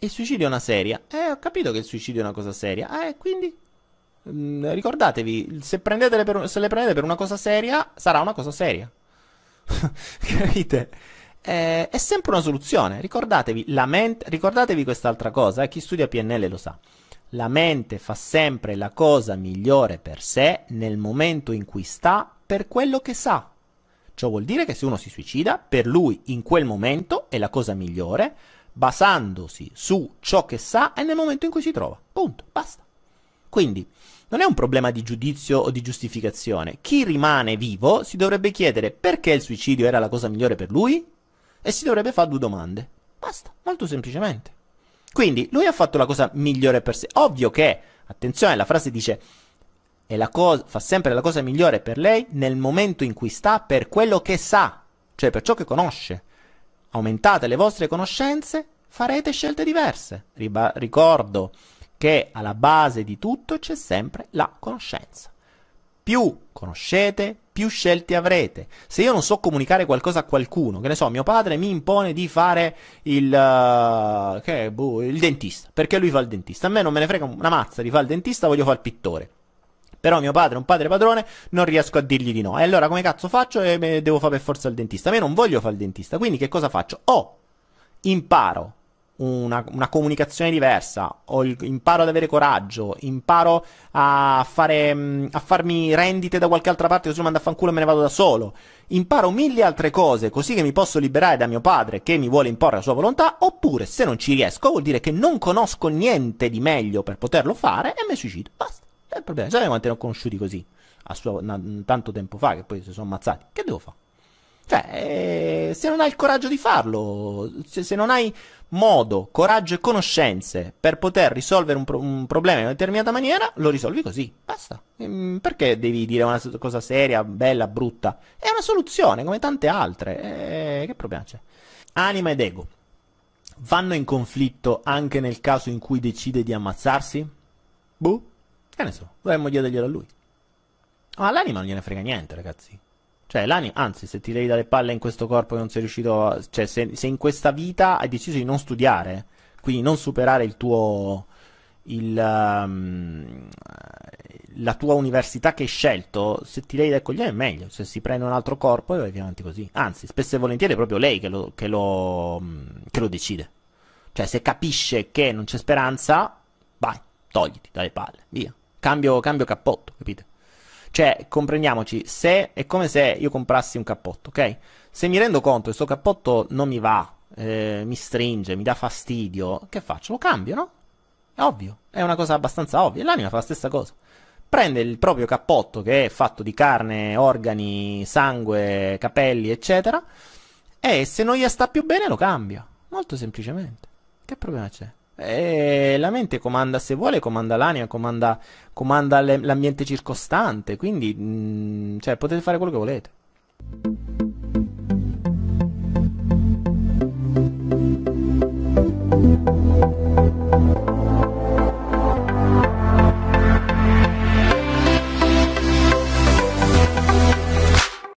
Il suicidio è una seria. Eh, ho capito che il suicidio è una cosa seria. Eh, quindi... Mm, ricordatevi, se, per, se le prendete per una cosa seria, sarà una cosa seria. Capite? Eh, è sempre una soluzione. Ricordatevi, la mente, ricordatevi quest'altra cosa, eh, chi studia PNL lo sa. La mente fa sempre la cosa migliore per sé nel momento in cui sta per quello che sa. Ciò vuol dire che se uno si suicida, per lui in quel momento è la cosa migliore basandosi su ciò che sa e nel momento in cui si trova. Punto, basta. Quindi non è un problema di giudizio o di giustificazione. Chi rimane vivo si dovrebbe chiedere perché il suicidio era la cosa migliore per lui e si dovrebbe fare due domande. Basta, molto semplicemente. Quindi lui ha fatto la cosa migliore per sé. Ovvio che, attenzione, la frase dice cosa, fa sempre la cosa migliore per lei nel momento in cui sta per quello che sa, cioè per ciò che conosce. Aumentate le vostre conoscenze farete scelte diverse. Riba- ricordo che alla base di tutto c'è sempre la conoscenza. Più conoscete, più scelte avrete. Se io non so comunicare qualcosa a qualcuno, che ne so, mio padre mi impone di fare il, uh, che, boh, il dentista, perché lui fa il dentista. A me non me ne frega una mazza di fare il dentista, voglio fare il pittore. Però mio padre è un padre padrone, non riesco a dirgli di no. E allora come cazzo faccio? E devo fare per forza il dentista. A me non voglio fare il dentista, quindi che cosa faccio? O imparo una, una, comunicazione diversa, il, imparo ad avere coraggio, imparo a, fare, mm, a farmi rendite da qualche altra parte così manda a fanculo e me ne vado da solo, imparo mille altre cose così che mi posso liberare da mio padre che mi vuole imporre la sua volontà, oppure se non ci riesco vuol dire che non conosco niente di meglio per poterlo fare e mi suicido, basta, è il problema, sapete quanti ne ho conosciuti così, a sua, na, tanto tempo fa che poi si sono ammazzati, che devo fare? Cioè, eh, se non hai il coraggio di farlo, se, non hai modo, coraggio e conoscenze per poter risolvere un, pro- un problema in una determinata maniera, lo risolvi così. Basta. Ehm, perché devi dire una cosa seria, bella, brutta? È una soluzione, come tante altre. E... Eh, che problema c'è? Anima ed ego vanno in conflitto anche nel caso in cui decide di ammazzarsi? Boh, che ne so, dovremmo chiederglielo a lui. Ma all'anima non gliene frega niente, ragazzi. Cioè, l'anima, anzi, se ti devi dare palle in questo corpo che non sei riuscito a... Cioè, se, se, in questa vita hai deciso di non studiare, quindi non superare il tuo... Il, um, la tua università che hai scelto, se ti lei dai coglione è meglio, se si prende un altro corpo e vai avanti così. Anzi, spesso e volentieri è proprio lei che lo, che lo, mm, che lo decide. Cioè, se capisce che non c'è speranza, vai, togliti dalle palle, via. Cambio, cambio cappotto, capite? Cioè, comprendiamoci, se è come se io comprassi un cappotto, ok? Se mi rendo conto che questo cappotto non mi va, eh, mi stringe, mi dà fastidio, che faccio? Lo cambio, no? È ovvio, è una cosa abbastanza ovvia. L'anima fa la stessa cosa. Prende il proprio cappotto che è fatto di carne, organi, sangue, capelli, eccetera, e se non gli sta più bene lo cambia. Molto semplicemente. Che problema c'è? E la mente comanda se vuole, comanda l'anima, comanda, comanda l'ambiente circostante, quindi mh, mm, cioè, potete fare quello che volete.